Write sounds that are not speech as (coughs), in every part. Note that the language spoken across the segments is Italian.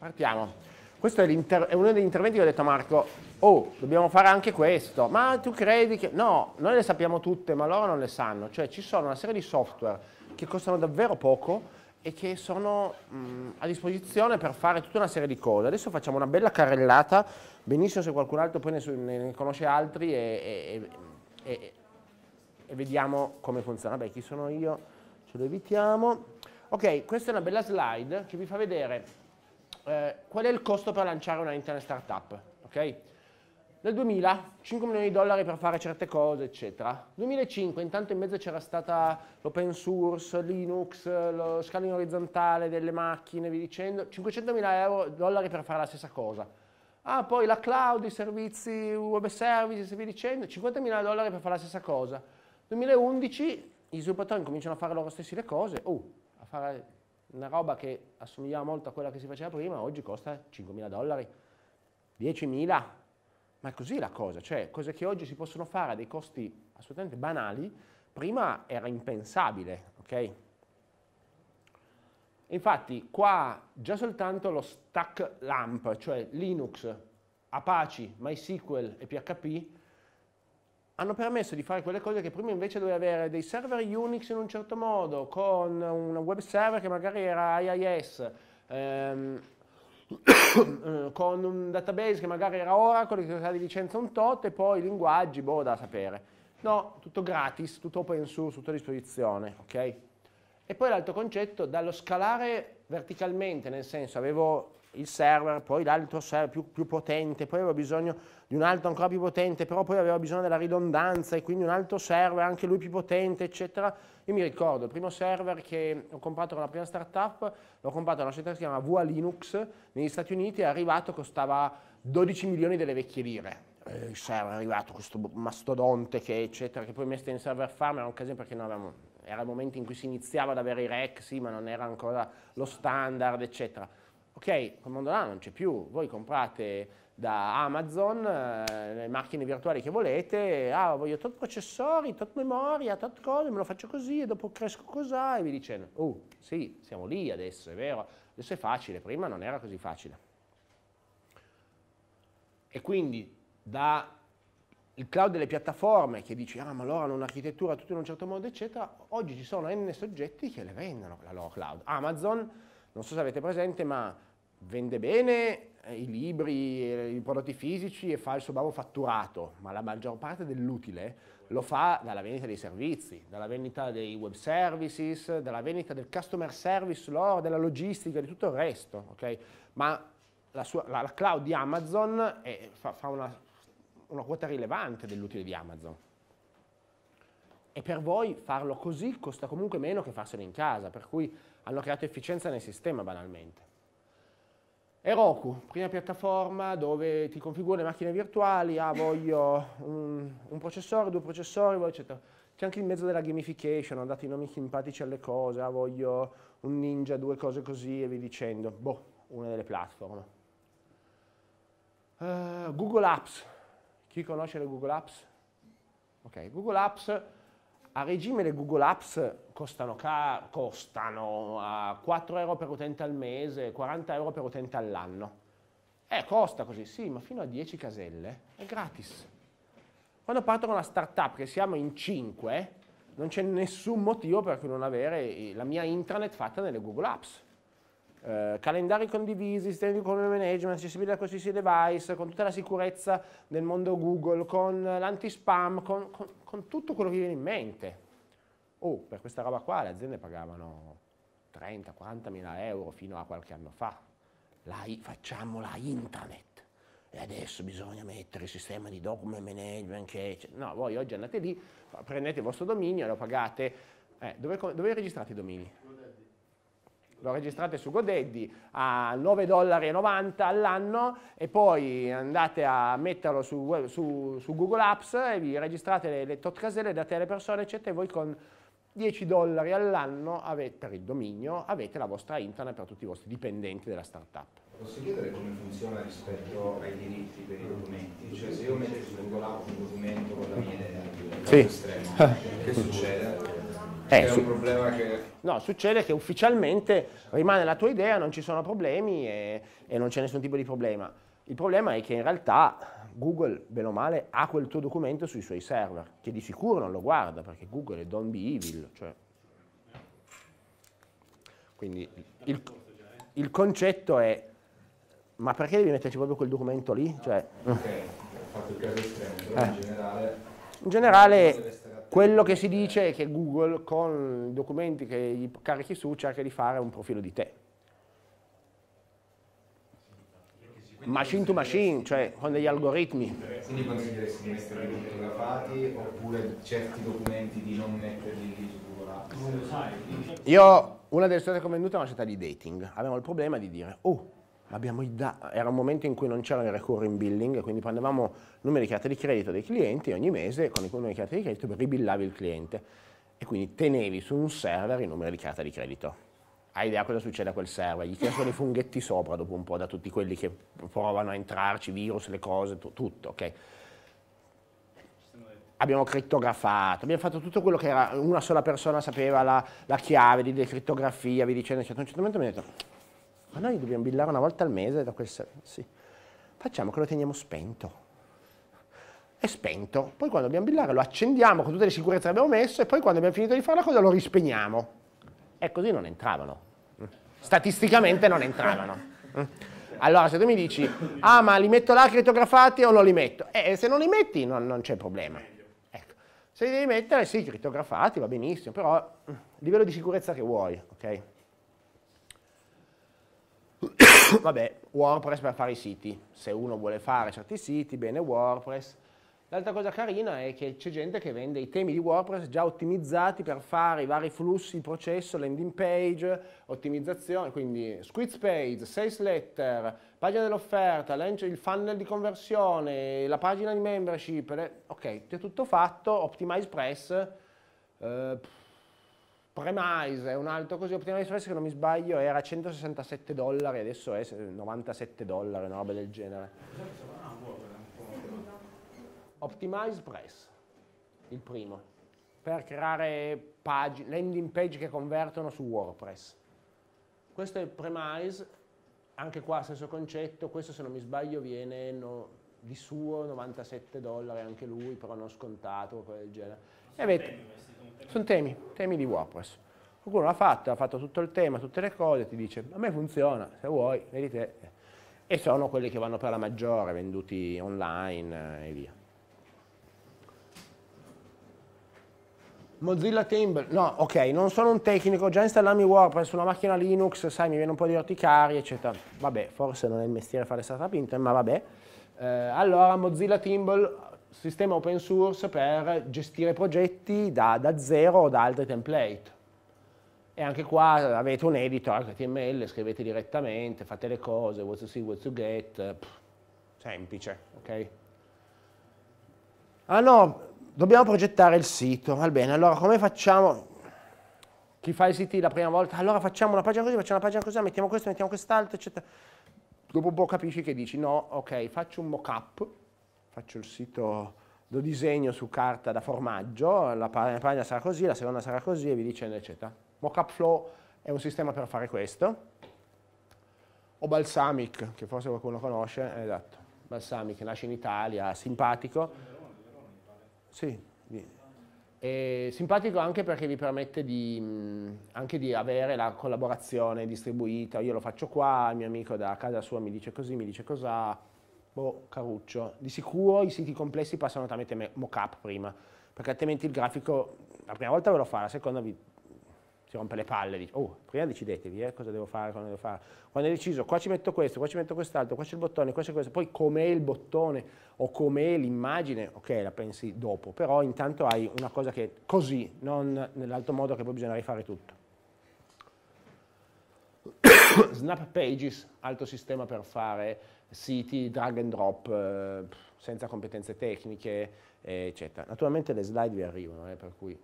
Partiamo. Questo è, è, uno degli interventi che ho detto a Marco, oh, dobbiamo fare anche questo, ma tu credi che... No, noi le sappiamo tutte, ma loro non le sanno. Cioè ci sono una serie di software che costano davvero poco e che sono mh, a disposizione per fare tutta una serie di cose. Adesso facciamo una bella carrellata, benissimo se qualcun altro poi ne, ne conosce altri e, e, e, e, vediamo come funziona. Beh, chi sono io? Ce lo evitiamo. Ok, questa è una bella slide che vi fa vedere eh, qual è il costo per lanciare una internet startup, ok? Nel 2000, 5 milioni di dollari per fare certe cose, eccetera. 2005, intanto in mezzo c'era stata l'open source, Linux, lo scaling orizzontale delle macchine, vi dicendo, 500 mila dollari per fare la stessa cosa. Ah, poi la cloud, i servizi, web services, vi dicendo, 50 mila dollari per fare la stessa cosa. 2011, gli sviluppatori cominciano a fare loro stessi le cose, oh, a fare una roba che assomigliava molto a quella che si faceva prima, oggi costa 5.000 dollari, 10.000, ma è così la cosa, cioè cose che oggi si possono fare a dei costi assolutamente banali, prima era impensabile, ok? Infatti qua già soltanto lo stack lamp, cioè Linux, Apache, MySQL e PHP hanno permesso di fare quelle cose che prima invece dovevi avere dei server Unix in un certo modo, con un web server che magari era IIS, ehm, (coughs) con un database che magari era Oracle, che era di licenza un tot e poi linguaggi, boh, da sapere. No, tutto gratis, tutto open source, tutto a disposizione, ok? E poi l'altro concetto, dallo scalare verticalmente, nel senso avevo il server, poi l'altro server più, più, potente, poi avevo bisogno di un altro ancora più potente, però poi avevo bisogno della ridondanza e quindi un altro server, anche lui più potente, eccetera. Io mi ricordo, il primo server che ho comprato con la prima startup, l'ho comprato da una società che si chiama VA Linux negli Stati Uniti, è arrivato, costava 12 milioni delle vecchie lire. Eh, il server è arrivato, questo mastodonte che eccetera, che poi messe in server farm era un casino perché non avevamo, era il momento in cui si iniziava ad avere i rack, sì, ma non era ancora lo standard, eccetera ok, quel mondo là non c'è più, voi comprate da Amazon eh, le macchine virtuali che volete, ah voglio tot processori, tot memoria, tot cose, me lo faccio così e dopo cresco cos'ha e vi dicono, oh uh, sì, siamo lì adesso, è vero, adesso è facile, prima non era così facile. E quindi dal cloud delle piattaforme che dici, ah ma loro hanno un'architettura tutto in un certo modo, eccetera, oggi ci sono n soggetti che le vendono la loro cloud. Amazon, non so se avete presente, ma vende bene eh, i libri, eh, i prodotti fisici e fa il suo bravo fatturato, ma la maggior parte dell'utile lo fa dalla vendita dei servizi, dalla vendita dei web services, dalla vendita del customer service loro, della logistica, di tutto il resto, ok? Ma la, sua, la, la cloud di Amazon è, fa, fa una, una quota rilevante dell'utile di Amazon. E per voi farlo così costa comunque meno che farselo in casa, per cui hanno creato efficienza nel sistema banalmente. E prima piattaforma dove ti configuri le macchine virtuali, ah voglio un, un processore, due processori, eccetera. C'è anche il mezzo della gamification, ho dato i nomi simpatici alle cose, ah voglio un ninja, due cose così e vi dicendo. Boh, una delle piattaforme. Uh, Google Apps, chi conosce le Google Apps? Ok, Google Apps a regime le Google Apps costano, ca- costano a 4 euro per utente al mese, 40 euro per utente all'anno. Eh, costa così, sì, ma fino a 10 caselle è gratis. Quando parto con una startup che siamo in 5, non c'è nessun motivo per cui non avere la mia intranet fatta nelle Google Apps eh, calendari condivisi, sistemi di management, accessibili a qualsiasi device, con tutta la sicurezza del mondo Google, con l'anti-spam, con, con, con, tutto quello che viene in mente. Oh, per questa roba qua le aziende pagavano 30, 40 mila euro fino a qualche anno fa. La, facciamo la intranet e adesso bisogna mettere il sistema di document management che... No, voi oggi andate lì, prendete il vostro dominio, e lo pagate... Eh, dove, dove registrate i domini? lo registrate su Godaddy a 9,90 dollari all'anno e poi andate a metterlo su, su, su Google Apps e vi registrate le, le tot caselle, date alle persone, eccetera, e voi con 10 dollari all'anno avete, per il dominio avete la vostra internet per tutti i vostri dipendenti della startup. Posso chiedere come funziona rispetto ai diritti per i documenti? Cioè se io metto su Google Apps un documento con la mia idea, sì. estremo, che succede? Eh, è un problema che... No, succede che ufficialmente rimane la tua idea, non ci sono problemi e, e non c'è nessun tipo di problema. Il problema è che in realtà Google, bene o male, ha quel tuo documento sui suoi server, che di sicuro non lo guarda, perché Google è don't be evil. Cioè. Quindi il, il, concetto è, ma perché devi metterci proprio quel documento lì? Cioè, okay. fatto il caso estremo, però eh. in generale... In generale quello che si dice è che Google con i documenti che gli carichi su cerca di fare un profilo di te. Machine to machine, cioè con degli algoritmi. Quindi consiglieresti di metterli fotografati oppure certi documenti di non metterli lì su Google Io, una delle storie che ho venduto è una società di dating. Abbiamo il problema di dire, oh, da- era un momento in cui non c'era il recurring billing, quindi prendevamo numeri di carte di credito dei clienti e ogni mese con il numero di carte di credito ribillavi il cliente e quindi tenevi su un server i numeri di carta di credito. Hai idea cosa succede a quel server? Gli tirano i funghetti sopra dopo un po' da tutti quelli che provano a entrarci, virus, le cose, tutto, ok? abbiamo crittografato, abbiamo fatto tutto quello che era, una sola persona sapeva la, la chiave di decrittografia, vi dicendo, a un certo momento mi ha detto ma noi dobbiamo billare una volta al mese da quel servizio. Sì. Facciamo che lo teniamo spento. È spento. Poi quando dobbiamo billare lo accendiamo con tutte le sicurezze che abbiamo messo e poi quando abbiamo finito di fare la cosa lo rispegniamo. E così non entravano. Statisticamente non entravano. Allora se tu mi dici, ah ma li metto là crittografati o non li metto? Eh, se non li metti non, non c'è problema. Ecco. Se li devi mettere, sì, crittografati va benissimo, però mm, livello di sicurezza che vuoi, ok? Vabbè, WordPress per fare i siti. Se uno vuole fare certi siti, bene WordPress. L'altra cosa carina è che c'è gente che vende i temi di WordPress già ottimizzati per fare i vari flussi, il processo, landing page, ottimizzazione, quindi squeeze page, sales letter, pagina dell'offerta, il funnel di conversione, la pagina di membership, ok, è tutto fatto, Optimize Press, eh, premise, un altro così, Optimal Express che non mi sbaglio era 167 dollari, adesso è 97 dollari, una roba del genere. Optimize Press, il primo, per creare pagine, landing page che convertono su WordPress. Questo è il premise, anche qua stesso concetto, questo se non mi sbaglio viene no, di suo 97 dollari anche lui, però non scontato, del genere. E avete, sono temi, temi di WordPress. Qualcuno l'ha fatta, ha fatto tutto il tema, tutte le cose, ti dice a me funziona, se vuoi, vedi te. E sono quelli che vanno per la maggiore, venduti online eh, e via. Mozilla Timber, no, ok, non sono un tecnico, già installarmi WordPress su una macchina Linux, sai, mi viene un po' di orticari, eccetera. Vabbè, forse non è il mestiere fare startup internet, ma vabbè. Eh, allora, Mozilla Timble, sistema open source per gestire progetti da, da zero o da altri template. E anche qua avete un editor HTML, scrivete direttamente, fate le cose, what to see, what to get, pff, semplice, ok? Ah no, dobbiamo progettare il sito, va bene, allora come facciamo? Chi fa il sito la prima volta, allora facciamo una pagina così, facciamo una pagina così, mettiamo questo, mettiamo quest'altro, eccetera. Dopo un po' capisci che dici, no, ok, faccio un mock-up, faccio il sito, lo disegno su carta da formaggio, la pagina sarà così, la seconda sarà così e vi dicendo eccetera. Mockup Flow è un sistema per fare questo. O Balsamic, che forse qualcuno conosce, eh, esatto, Balsamic nasce in Italia, simpatico. Sì, e simpatico anche perché vi permette di, anche di avere la collaborazione distribuita, io lo faccio qua, il mio amico da casa sua mi dice così, mi dice cos'ha, boh, caruccio. Di sicuro i siti complessi passano tramite mockup prima, perché altrimenti il grafico la prima volta ve lo fa, la seconda vi si rompe le palle, dice, oh, prima decidetevi eh, cosa devo fare, cosa devo fare. Quando hai deciso, qua ci metto questo, qua ci metto quest'altro, qua c'è il bottone, qua c'è questo, poi com'è il bottone o com'è l'immagine, ok, la pensi dopo, però intanto hai una cosa che così, non nell'altro modo che poi bisogna rifare tutto. (coughs) Snap Pages, altro sistema per fare siti drag and drop eh, senza competenze tecniche, eh, eccetera. Naturalmente le slide vi arrivano, eh, per cui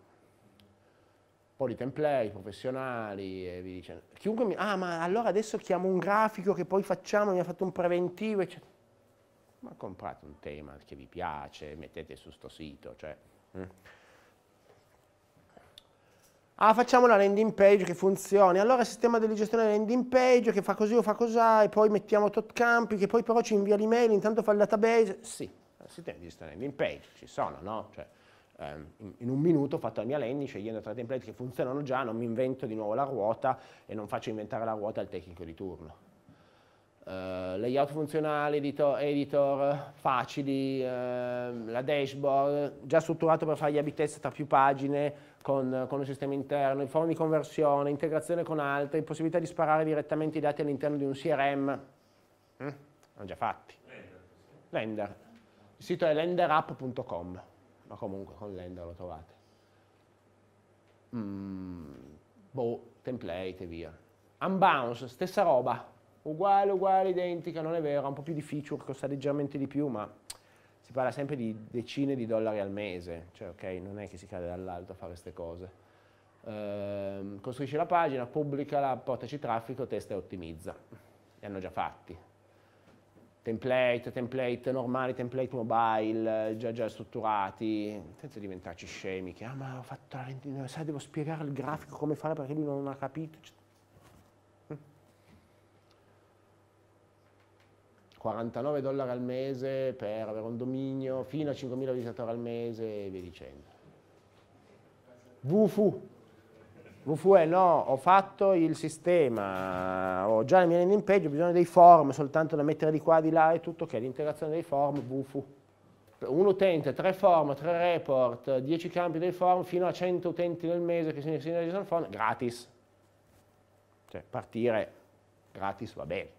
poi i template, i professionali, e vi dice, chiunque mi, ah ma allora adesso chiamo un grafico che poi facciamo, mi ha fatto un preventivo, eccetera. Ma comprate un tema che vi piace, mettete su sto sito, cioè... Mh. Mm. Ah, facciamo una landing page che funzioni. Allora il sistema di gestione landing page che fa così o fa cos'ha e poi mettiamo tot campi che poi però ci invia l'email, intanto fa il database. Sì, il sistema di gestione landing page ci sono, no? Cioè, ehm, in un minuto ho fatto la mia landing scegliendo tra template che funzionano già, non mi invento di nuovo la ruota e non faccio inventare la ruota al tecnico di turno. Uh, layout funzionale, editor, editor facili, uh, la dashboard, già strutturato per fare gli abitest tra più pagine, con, con, un sistema interno, i forum di conversione, integrazione con altri, possibilità di sparare direttamente i dati all'interno di un CRM. Mm? Eh? Hanno già fatti. Lender. Il sito è lenderapp.com, ma comunque con Lender lo trovate. Mm, boh, template e via. Unbounce, stessa roba, uguale, uguale, identica, non è vero, ha un po' più di feature, costa leggermente di più, ma si parla sempre di decine di dollari al mese, cioè ok, non è che si cade dall'alto a fare queste cose. Ehm, costruisci la pagina, pubblicala, portaci traffico, testa e ottimizza. Li hanno già fatti. Template, template normali, template mobile, già, già strutturati, senza diventarci scemi, che ah ma ho fatto la rendita, sai devo spiegare il grafico come fare perché lui non ha capito, 49 dollari al mese per avere un dominio, fino a 5.000 visitatori al mese e via dicendo. WFU. WFU è no, ho fatto il sistema, ho già la mia landing page, ho bisogno dei form, soltanto da mettere di qua, di là e tutto, che è l'integrazione dei form, WFU. Un utente, tre form, tre report, 10 campi dei form, fino a 100 utenti nel mese che si energizzano al form, gratis. Cioè, partire gratis va bene.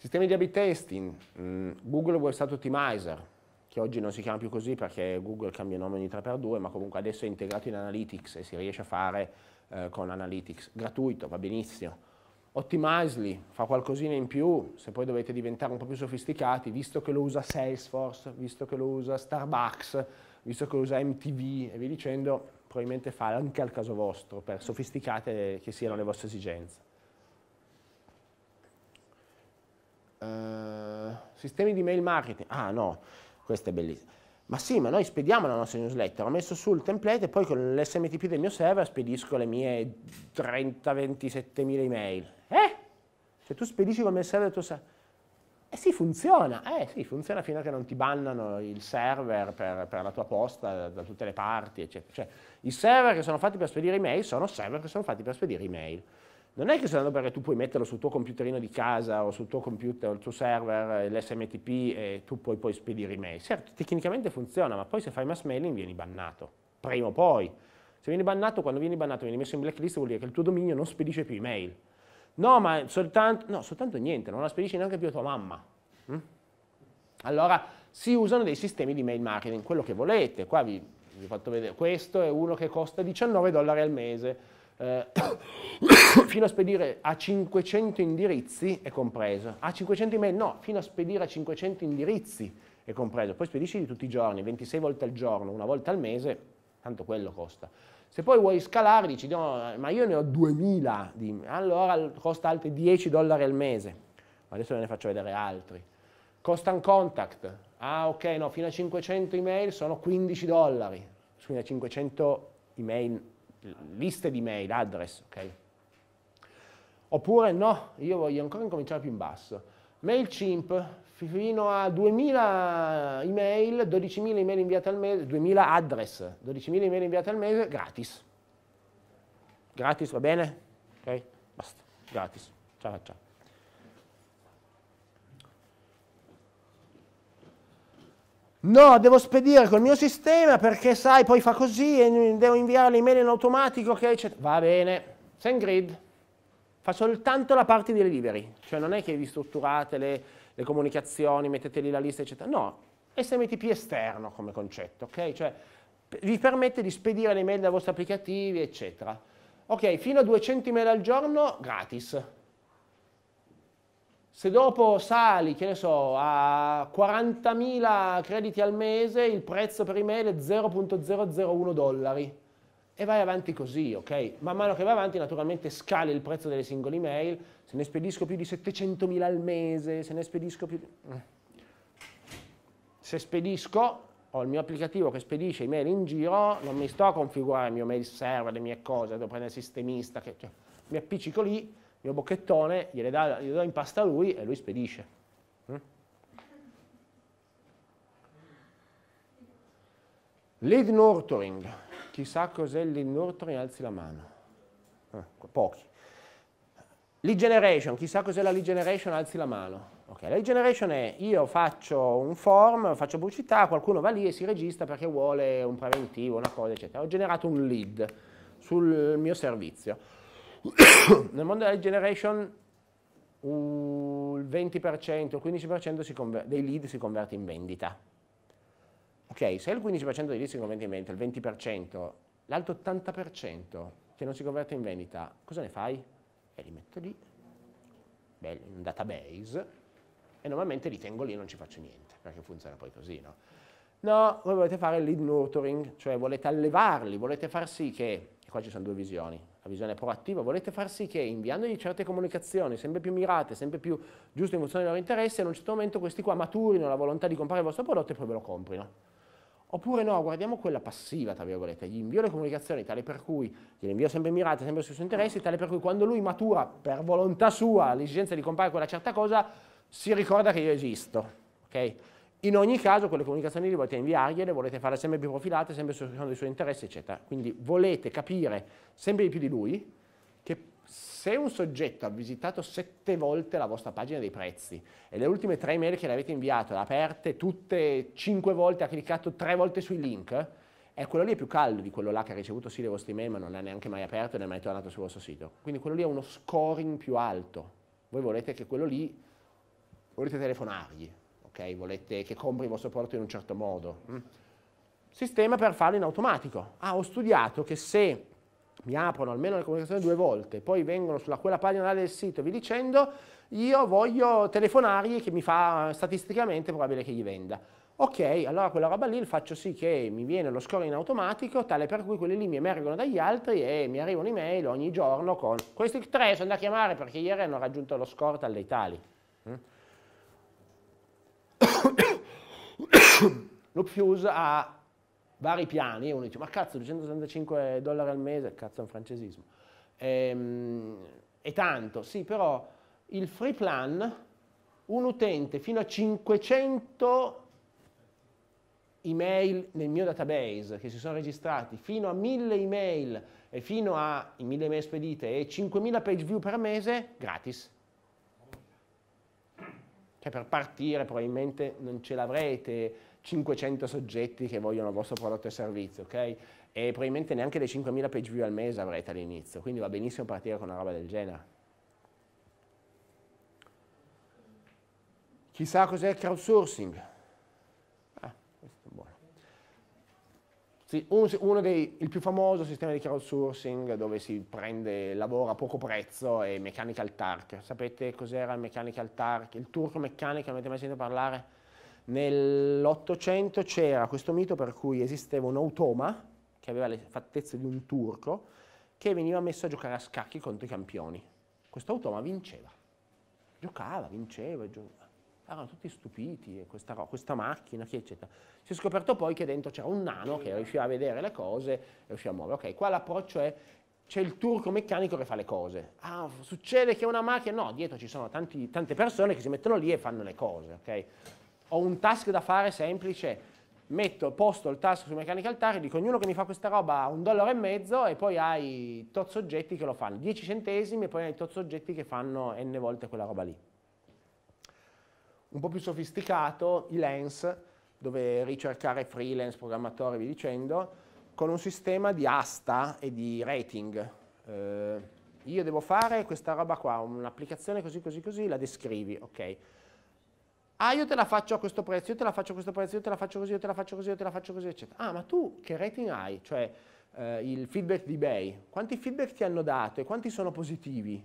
Sistemi di A-B testing, mm, Google Web Website Optimizer, che oggi non si chiama più così perché Google cambia nome ogni 3x2, ma comunque adesso è integrato in Analytics e si riesce a fare eh, con Analytics. Gratuito, va benissimo. Optimizely fa qualcosina in più, se poi dovete diventare un po' più sofisticati, visto che lo usa Salesforce, visto che lo usa Starbucks, visto che lo usa MTV e via dicendo, probabilmente fa anche al caso vostro, per sofisticate che siano le vostre esigenze. Eh, sistemi di mail marketing. Ah no, questa è bellissima. Ma sì, ma noi spediamo la nostra newsletter. Ho messo sul template e poi con l'SMTP del mio server spedisco le mie 30-27 mila email. Eh? Cioè tu spedisci come il server il tuo server. Eh sì, funziona, eh sì, funziona fino a che non ti bannano il server per, per la tua posta da, da tutte le parti, eccetera. Cioè, i server che sono fatti per spedire email sono server che sono fatti per spedire email non è che soltanto perché tu puoi metterlo sul tuo computerino di casa o sul tuo computer, o il tuo server, eh, l'SMTP e tu poi puoi spedire email. Certo, tecnicamente funziona, ma poi se fai mass mailing vieni bannato, prima o poi. Se vieni bannato, quando vieni bannato, vieni messo in blacklist, vuol dire che il tuo dominio non spedisce più email. No, ma soltanto, no, soltanto niente, non la spedisce neanche più a tua mamma. Mm? Allora si usano dei sistemi di mail marketing, quello che volete. Qua vi, vi ho fatto vedere, questo è uno che costa 19 dollari al mese eh, (coughs) fino a spedire a 500 indirizzi è compreso, a 500 email no, fino a spedire a 500 indirizzi è compreso, poi spedisci di tutti i giorni, 26 volte al giorno, una volta al mese, tanto quello costa. Se poi vuoi scalare dici no, ma io ne ho 2000, di, allora costa altri 10 dollari al mese, ma adesso ve ne faccio vedere altri. Costa un contact, ah ok no, fino a 500 email sono 15 dollari, fino a 500 email liste di mail, address, ok? Oppure no, io voglio ancora incominciare più in basso. MailChimp fino a 2000 email, 12.000 email inviate al mese, 2000 address, 12.000 email inviate al mese gratis. Gratis, va bene? Ok? Basta, gratis. Ciao, ciao. No, devo spedire col mio sistema perché sai, poi fa così e devo inviare l'email in automatico, ok? Eccetera. Va bene, SendGrid fa soltanto la parte dei delivery, cioè non è che vi strutturate le, le comunicazioni, mettete lì la lista, eccetera. No, SMTP esterno come concetto, ok? Cioè vi permette di spedire le email dai vostri applicativi, eccetera. Ok, fino a 200 email al giorno gratis. Se dopo sali, che ne so, a 40.000 crediti al mese, il prezzo per email è 0.001 dollari e vai avanti così, ok? Man mano che vai avanti naturalmente scali il prezzo delle singole email, se ne spedisco più di 700.000 al mese, se ne spedisco più mm. Se spedisco, ho il mio applicativo che spedisce email in giro, non mi sto a configurare il mio mail server, le mie cose, devo prendere il sistemista, che, cioè, mi appiccico lì, il mio bocchettone glielo do in pasta a lui e lui spedisce. Mm? Lead nurturing, chissà cos'è il lead nurturing, alzi la mano. Eh, pochi. Lead generation, chissà cos'è la lead generation, alzi la mano. Okay, la lead generation è io faccio un form, faccio pubblicità, qualcuno va lì e si registra perché vuole un preventivo, una cosa, eccetera. Ho generato un lead sul mio servizio (coughs) Nel mondo della generation uh, il 20%, il 15% conver- dei lead si converte in vendita. Ok, se il 15% dei lead si converte in vendita, il 20%, l'altro 80% che non si converte in vendita, cosa ne fai? E li metto lì, belli, in un database, e normalmente li tengo lì e non ci faccio niente, perché funziona poi così, no? No, voi volete fare il lead nurturing, cioè volete allevarli, volete far sì che, e qua ci sono due visioni, visione proattiva, volete far sì che inviandogli certe comunicazioni sempre più mirate, sempre più giuste in funzione dei loro interessi, in un certo momento questi qua maturino la volontà di comprare il vostro prodotto e poi ve lo comprino. Oppure no, guardiamo quella passiva, tra virgolette, gli invio le comunicazioni tale per cui, gliele invio sempre mirate, sempre sui suoi interessi, tale per cui quando lui matura per volontà sua l'esigenza di comprare quella certa cosa, si ricorda che io esisto, ok? In ogni caso quelle comunicazioni le volete inviarglie, le volete fare sempre più profilate, sempre secondo i suoi interessi, eccetera. Quindi volete capire sempre di più di lui che se un soggetto ha visitato sette volte la vostra pagina dei prezzi e le ultime tre mail che le avete inviato, le aperte tutte cinque volte, ha cliccato tre volte sui link, è eh, quello lì è più caldo di quello là che ha ricevuto sì le vostre mail ma non l'ha neanche mai aperto e non è mai tornato sul vostro sito. Quindi quello lì è uno scoring più alto. Voi volete che quello lì, volete telefonargli, ok? Volete che compri il vostro prodotto in un certo modo. Mm? Sistema per farlo in automatico. Ah, ho studiato che se mi aprono almeno le comunicazioni due volte, poi vengono sulla quella pagina del sito vi dicendo io voglio telefonargli che mi fa statisticamente probabile che gli venda. Ok, allora quella roba lì faccio sì che mi viene lo score in automatico, tale per cui quelli lì mi emergono dagli altri e mi arriva un'email ogni giorno con questi tre sono da chiamare perché ieri hanno raggiunto lo score tal dei tali. Mm? (coughs) L'Opfuse ha vari piani e uno dice ma cazzo 275 dollari al mese, cazzo è un francesismo. Ehm, è tanto, sì, però il free plan un utente fino a 500 email nel mio database che si sono registrati, fino a 1000 email e fino a 1000 email spedite e 5000 page view per mese gratis. Cioè per partire probabilmente non ce l'avrete 500 soggetti che vogliono il vostro prodotto e servizio, ok? E probabilmente neanche le 5.000 page view al mese avrete all'inizio, quindi va benissimo partire con una roba del genere. Chissà cos'è il crowdsourcing? uno dei, il più famoso sistema di crowdsourcing dove si prende lavoro a poco prezzo è Mechanical Turk. Sapete cos'era il Mechanical Turk? Il turco meccanico, avete mai sentito parlare? Nell'Ottocento c'era questo mito per cui esisteva un automa che aveva le fattezze di un turco che veniva messo a giocare a scacchi contro i campioni. Questo automa vinceva. Giocava, vinceva, giocava erano tutti stupiti, eh, questa, questa macchina, eccetera. Si è scoperto poi che dentro c'era un nano che riusciva a vedere le cose e riusciva a muovere. Ok, qua l'approccio è c'è il turco meccanico che fa le cose. Ah, succede che una macchina... No, dietro ci sono tanti, tante persone che si mettono lì e fanno le cose, ok? Ho un task da fare semplice, metto, posto il task su Mechanical Target, dico ognuno che mi fa questa roba ha un dollaro e mezzo e poi hai tot soggetti che lo fanno, 10 centesimi e poi hai tot soggetti che fanno n volte quella roba lì un po' più sofisticato, i Lens, dove ricercare freelance, programmatore, vi dicendo, con un sistema di asta e di rating. Eh, io devo fare questa roba qua, un'applicazione così così così, la descrivi, ok. Ah, io te la faccio a questo prezzo, io te la faccio a questo prezzo, io te la faccio così, io te la faccio così, io te la faccio così, eccetera. Ah, ma tu che rating hai? Cioè, eh, il feedback di eBay. quanti feedback ti hanno dato e quanti sono positivi?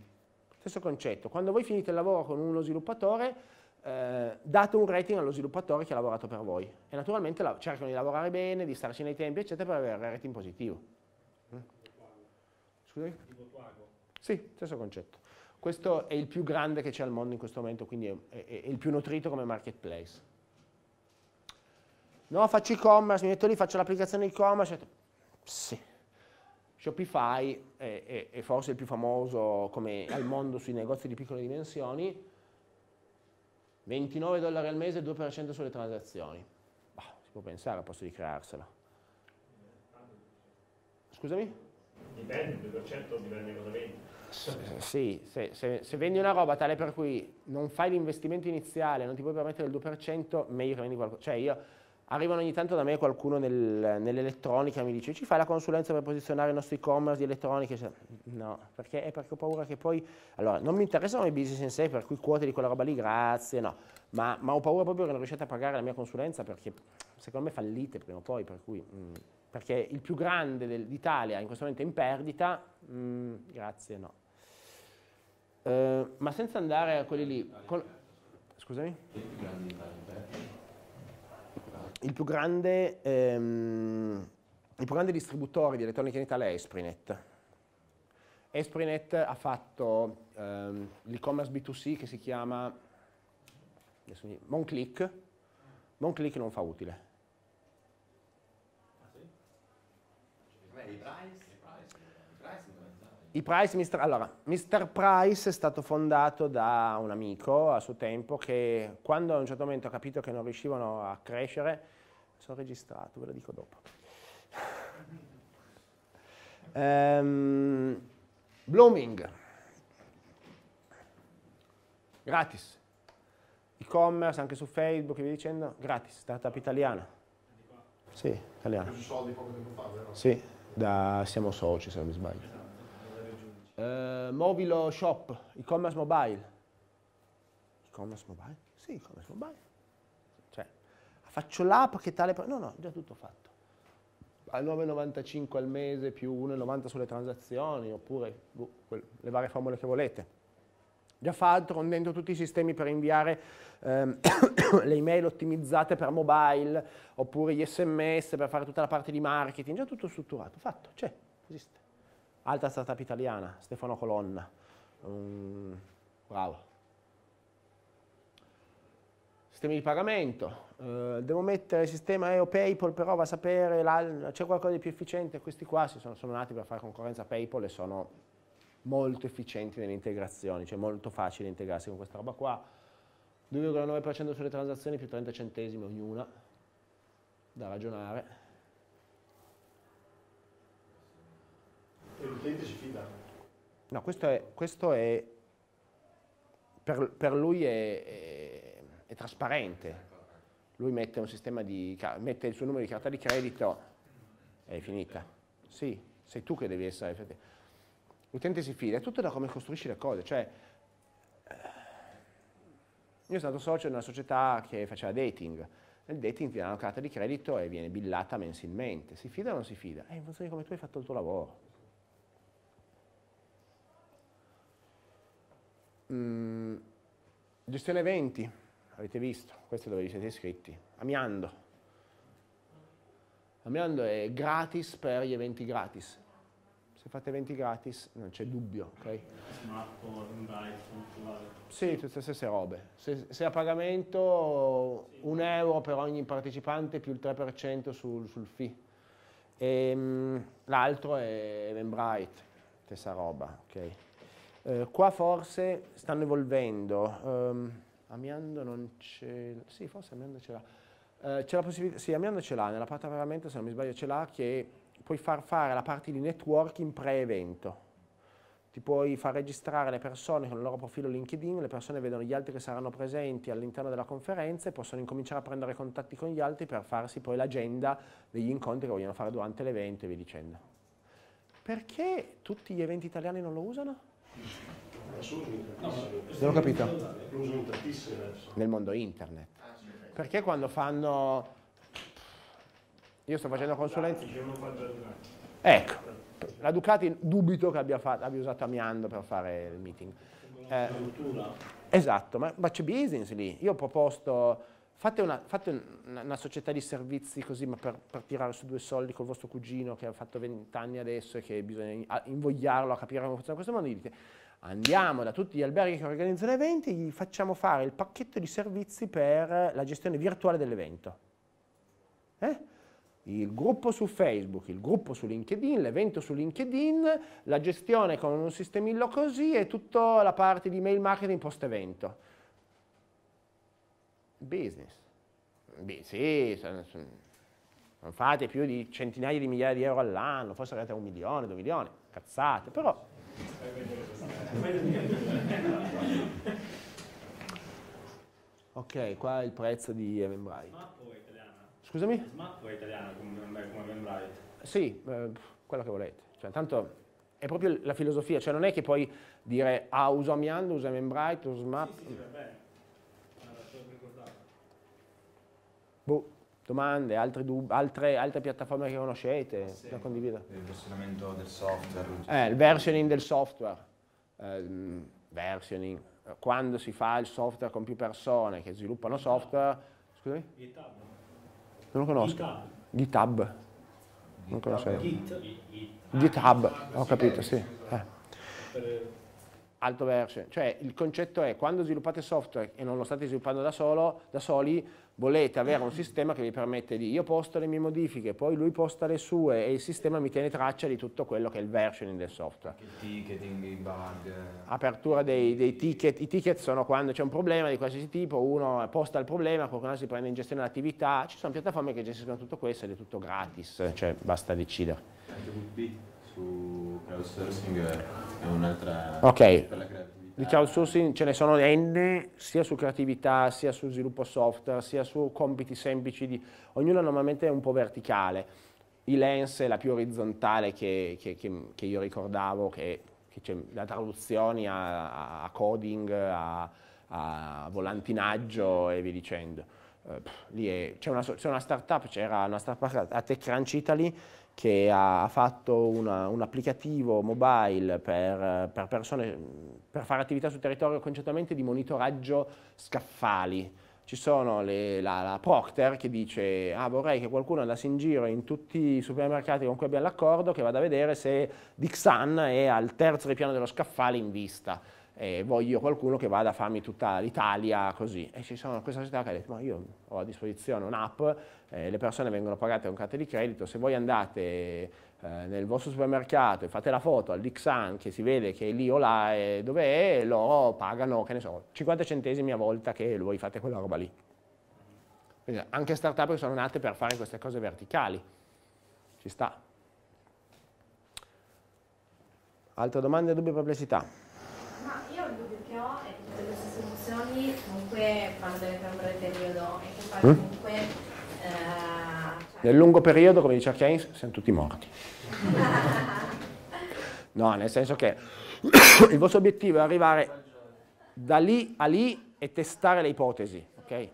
Stesso concetto, quando voi finite il lavoro con uno sviluppatore, eh, date un rating allo sviluppatore che ha lavorato per voi e naturalmente la, cercano di lavorare bene, di starci nei tempi, eccetera, per avere rating positivo. Mm? Scusami? Sì, stesso concetto. Questo è il più grande che c'è al mondo in questo momento, quindi è, è, è il più nutrito come marketplace. No, faccio e-commerce, mi metto lì, faccio l'applicazione e-commerce. Sì. Shopify è, è forse il più famoso come al mondo sui negozi di piccole dimensioni, 29 dollari al mese, 2% sulle transazioni. Bah, si può pensare a posto di crearsela. Scusami? Dipende, il 2% dipende cosa vendi. Sì, se, se, se, vendi una roba tale per cui non fai l'investimento iniziale, non ti puoi permettere il 2%, meglio che vendi qualcosa. Cioè io Arrivano ogni tanto da me qualcuno nel, nell'elettronica mi dice ci fai la consulenza per posizionare i nostri e-commerce di elettronica? Cioè, no, perché, è perché ho paura che poi... Allora, non mi interessano i business in sé, per cui quote di quella roba lì, grazie, no. Ma, ma ho paura proprio che non riusciate a pagare la mia consulenza perché secondo me fallite prima o poi, per cui, mh, mm, perché il più grande d'Italia in questo momento è in perdita, mh, mm, grazie, no. Uh, ma senza andare a quelli lì... Con, scusami? Il più grande d'Italia in perdita il più grande, ehm, il più grande distributore di elettronica in Italia è Esprinet. Esprinet ha fatto ehm, l'e-commerce B2C che si chiama mi... Monclick. Monclick non fa utile. Ah, sì? i price, i price, Allora, Mr. Price è stato fondato da un amico a suo tempo che quando a un certo momento ha capito che non riuscivano a crescere sono registrato, ve lo dico dopo. Um, blooming. Gratis. E-commerce anche su Facebook, e via dicendo, gratis, startup italiana. Sì, italiana. soldi poco tempo fa, vero? Sì, da, siamo soci se non mi sbaglio. Uh, esatto. eh, Movilo Shop, e-commerce mobile. E-commerce mobile? Sì, e-commerce mobile faccio l'app che tale... No, no, già tutto fatto. A 9,95 al mese più 1,90 sulle transazioni, oppure boh, le varie formule che volete. Già fatto con dentro tutti i sistemi per inviare ehm, (coughs) le email ottimizzate per mobile, oppure gli sms per fare tutta la parte di marketing, già tutto strutturato, fatto, c'è, esiste. Alta startup italiana, Stefano Colonna. Um, bravo sistemi di pagamento, eh, devo mettere sistema EO PayPal, però va a sapere, c'è qualcosa di più efficiente, questi qua si sono, sono nati per fare concorrenza a PayPal e sono molto efficienti nelle integrazioni, cioè molto facile integrarsi con questa roba qua, 2,9% sulle transazioni più 30 centesimi ognuna, da ragionare. E l'utente si fida? No, questo è, questo è per, per, lui è è trasparente. Lui mette, un sistema di, mette il suo numero di carta di credito e è finita. Sì, sei tu che devi essere. L'utente si fida, è tutto da come costruisci le cose. Cioè, eh, io sono stato socio di una società che faceva dating. Nel dating ti danno una carta di credito e viene billata mensilmente. Si fida o non si fida? È in funzione di come tu hai fatto il tuo lavoro. Mm, gestione eventi avete visto, questo è dove vi siete iscritti, Amiando. Amiando è gratis per gli eventi gratis. Se fate eventi gratis non c'è dubbio, ok? Sì, tutte le stesse robe. Se, se a pagamento un euro per ogni partecipante più il 3% sul, sul fee. E, ehm, l'altro è Eventbrite, stessa roba, ok? Eh, qua forse stanno evolvendo. Um, Amiando non c'è. sì forse Amiando ce l'ha, eh, c'è la possibilità, sì Amiando ce l'ha, nella parte veramente se non mi sbaglio ce l'ha che puoi far fare la parte di networking pre-evento, ti puoi far registrare le persone con il loro profilo LinkedIn, le persone vedono gli altri che saranno presenti all'interno della conferenza e possono incominciare a prendere contatti con gli altri per farsi poi l'agenda degli incontri che vogliono fare durante l'evento e via dicendo. Perché tutti gli eventi italiani non lo usano? solo Non ho capito. Nel mondo internet. Perché quando fanno... Io sto facendo consulenza... Diciamo ecco, la Ducati dubito che abbia, fatto, abbia usato Amiando per fare il meeting. Eh, esatto, ma, ma c'è business lì. Io ho proposto... Fate, una, fate una, una, società di servizi così, ma per, per, tirare su due soldi col vostro cugino che ha fatto 20 anni adesso e che bisogna invogliarlo a capire come funziona questo mondo, gli dite andiamo da tutti gli alberghi che organizzano eventi e gli facciamo fare il pacchetto di servizi per la gestione virtuale dell'evento. Eh? Il gruppo su Facebook, il gruppo su LinkedIn, l'evento su LinkedIn, la gestione con un sistemillo così e tutta la parte di mail marketing post evento. Business. Beh, sì, sono, sono, non fate più di centinaia di migliaia di euro all'anno, forse avete un milione, due milioni, cazzate, però ok, qua è il prezzo di Eventbrite. Smappo è italiana. Scusami? Smappo è italiana come, come Eventbrite. Sì, eh, quello che volete. Cioè, tanto è proprio la filosofia, cioè non è che puoi dire ah uso Amiando, uso Eventbrite, uso Smap. Sì, sì, va bene. Boh domande, altre, altre, altre, piattaforme che conoscete sì, da condividere. Il versionamento del software. Eh, il versioning del software. Eh, versioning. Quando si fa il software con più persone che sviluppano software... Scusami? GitHub. Non lo conosco. GitHub. GitHub. Non conosco. Git. GitHub, ah, ho capito, sì. Eh. Alto version. Cioè il concetto è quando sviluppate software e non lo state sviluppando da, solo, da soli volete avere un sistema che vi permette di io posto le mie modifiche, poi lui posta le sue e il sistema mi tiene traccia di tutto quello che è il versioning del software. Il ticketing, i bug. Apertura dei, dei, ticket, i ticket sono quando c'è un problema di qualsiasi tipo, uno posta il problema, qualcuno si prende in gestione l'attività, ci sono piattaforme che gestiscono tutto questo ed è tutto gratis, cioè basta decidere. Anche WP su crowdsourcing è un'altra... Ok. Di crowdsourcing ce ne sono N, sia su creatività, sia su sviluppo software, sia su compiti semplici, di... ognuna normalmente è un po' verticale. Il lens è la più orizzontale che, che, che, che io ricordavo, che, c'è da traduzioni a, a coding, a, a, volantinaggio e via dicendo. Uh, pff, lì c'è una, una startup, c'era una startup a TechCrunch Italy che ha fatto una, un applicativo mobile per, per, persone, per fare attività sul territorio concettualmente di monitoraggio scaffali. Ci sono le, la, la, Procter che dice ah, vorrei che qualcuno andasse in giro in tutti i supermercati con cui abbiamo l'accordo che vada a vedere se Dixan è al terzo ripiano dello scaffale in vista. E voglio qualcuno che vada a farmi tutta l'Italia così. E ci sono questa società che ha detto ma io ho a disposizione un'app eh, le persone vengono pagate con carte di credito, se voi andate eh, nel vostro supermercato e fate la foto all'Ixan che si vede che è lì o là e eh, dove è, loro pagano, che ne so, 50 centesimi a volta che voi fate quella roba lì. Quindi anche startup che sono nate per fare queste cose verticali, ci sta. Altre domande, dubbi o perplessità? Ma io il dubbio che ho è che tutte queste soluzioni comunque vanno dentro un breve periodo e che poi mm? comunque eh, nel lungo periodo, come dice Keynes, siamo tutti morti. (laughs) No, nel senso che (coughs) il vostro obiettivo è arrivare da lì a lì e testare le ipotesi, ok?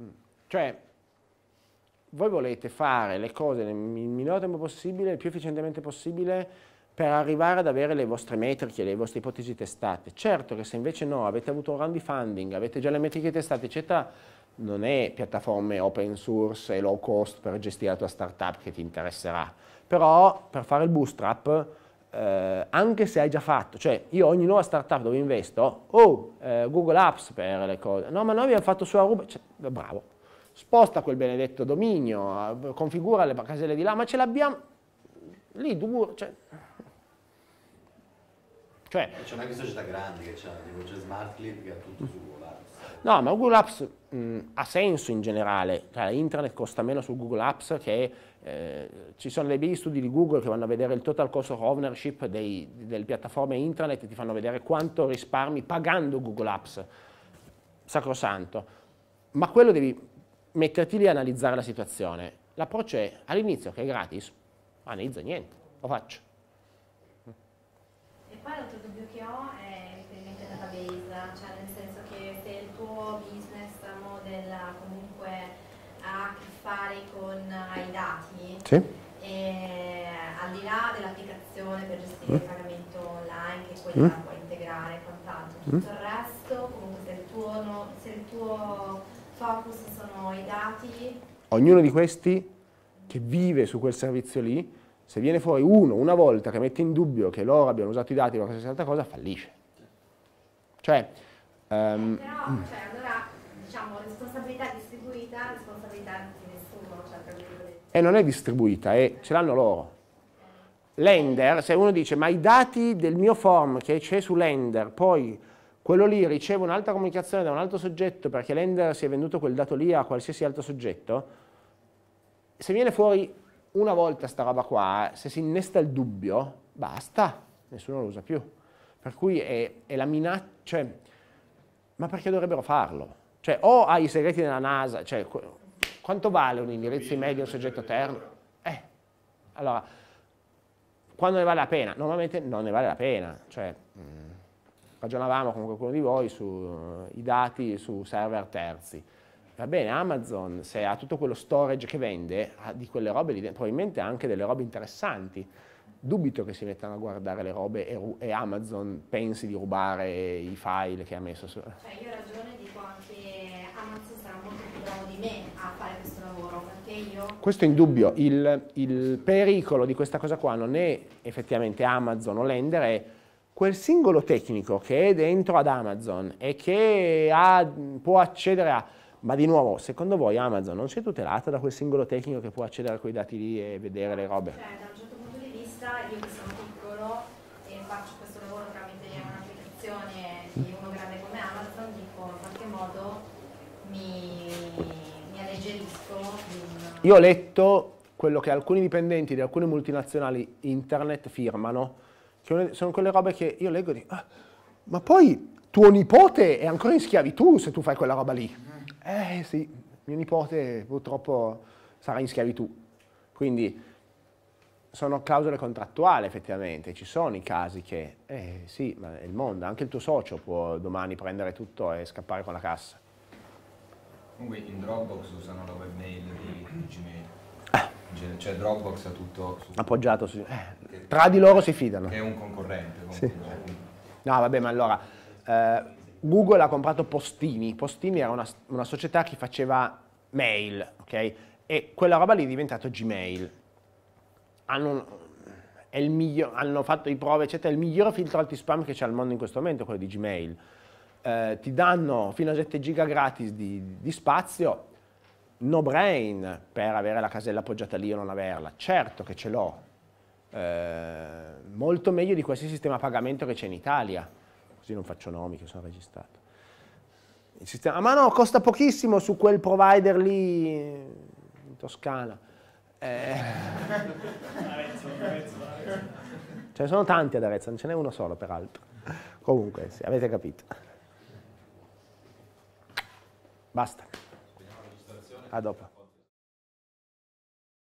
Mm. Cioè, voi volete fare le cose nel minore tempo possibile, il più efficientemente possibile, per arrivare ad avere le vostre metriche, le vostre ipotesi testate. Certo che se invece no, avete avuto un round di funding, avete già le metriche testate, eccetera, non è piattaforme open source e low cost per gestire la tua startup che ti interesserà, però per fare il bootstrap, eh, anche se hai già fatto, cioè io ogni nuova startup dove investo, oh, eh, Google Apps per le cose, no ma noi abbiamo fatto su Aruba, cioè, bravo, sposta quel benedetto dominio, eh, configura le caselle di là, ma ce l'abbiamo, lì duro, cioè, cioè, c'è anche società grandi che c'è, tipo c'è Smart Clip che ha tutto su Google Apps. No, ma Google Apps mh, ha senso in generale, cioè intranet costa meno su Google Apps che eh, ci sono dei bei studi di Google che vanno a vedere il total cost of ownership dei, delle piattaforme internet e ti fanno vedere quanto risparmi pagando Google Apps, sacrosanto. Ma quello devi metterti lì a analizzare la situazione. L'approccio è all'inizio che è gratis, ma analizza niente, lo faccio poi l'altro dubbio che ho è riferimento ai database, cioè nel senso che se il tuo business model comunque ha a che fare con i dati, sì. e, al di là dell'applicazione per gestire mm. il pagamento online che quella mm. puoi integrare e quant'altro, mm. tutto mm. il resto comunque se il, tuo, no, se il tuo focus sono i dati... Ognuno di questi che vive su quel servizio lì se viene fuori uno, una volta, che mette in dubbio che loro abbiano usato i dati per qualsiasi altra cosa, fallisce. Cioè, um, Però, cioè, allora, diciamo, responsabilità distribuita, responsabilità di nessuno. Cioè, e non è distribuita, è, ce l'hanno loro. Lender, se uno dice ma i dati del mio form che c'è su Lender, poi quello lì riceve un'altra comunicazione da un altro soggetto perché Lender si è venduto quel dato lì a qualsiasi altro soggetto, se viene fuori una volta sta roba qua, eh, se si innesta il dubbio, basta, nessuno lo usa più. Per cui è, è la minaccia, cioè, ma perché dovrebbero farlo? Cioè, o hai i segreti della NASA, cioè, quanto vale un indirizzo medio a un soggetto terno? Eh, allora, quando ne vale la pena? Normalmente non ne vale la pena, cioè, mm, ragionavamo con qualcuno di voi sui eh, uh, dati su server terzi. Va bene, Amazon, se ha tutto quello storage che vende, ha di quelle robe, probabilmente ha anche delle robe interessanti. Dubito che si mettano a guardare le robe e, e Amazon pensi di rubare i file che ha messo su. Cioè io ho ragione, dico anche Amazon sarà molto più bravo di me a fare questo lavoro, perché io... Questo è indubbio. Il, il pericolo di questa cosa qua non è effettivamente Amazon o Lender, è quel singolo tecnico che è dentro ad Amazon e che ha, può accedere a ma di nuovo, secondo voi Amazon non si è tutelata da quel singolo tecnico che può accedere a quei dati lì e vedere le robe? Cioè, da un certo punto di vista, io che sono piccolo e faccio questo lavoro tramite un'applicazione di uno grande come Amazon, dico in qualche modo mi, mi alleggerisco. In... Io ho letto quello che alcuni dipendenti di alcune multinazionali internet firmano, che sono quelle robe che io leggo e dico, ah, ma poi tuo nipote è ancora in schiavitù se tu fai quella roba lì eh sì, mio nipote purtroppo sarà in schiavitù. Quindi sono clausole contrattuali effettivamente, ci sono i casi che, eh sì, ma è il mondo, anche il tuo socio può domani prendere tutto e scappare con la cassa. Comunque in Dropbox usano la webmail di, Gmail. Ah. Cioè Dropbox ha tutto... Su... Appoggiato su... Eh, tra di loro si fidano. Che è un concorrente. Sì. No, vabbè, ma allora... Eh, Google ha comprato Postini, Postini era una, una società che faceva mail, ok? E quella roba lì è diventata Gmail. Hanno, miglior, hanno, fatto i prove, eccetera, è il miglior filtro anti-spam che c'è al mondo in questo momento, quello di Gmail. Eh, ti danno fino a 7 giga gratis di, di spazio, no brain per avere la casella appoggiata lì o non averla. Certo che ce l'ho, eh, molto meglio di qualsiasi sistema a pagamento che c'è in Italia così non faccio nomi che sono registrato. Il sistema, ah, ma no, costa pochissimo su quel provider lì in Toscana. Eh. Ce ne sono tanti ad Arezzo, non ce n'è uno solo peraltro. Comunque, sì, avete capito. Basta. A dopo.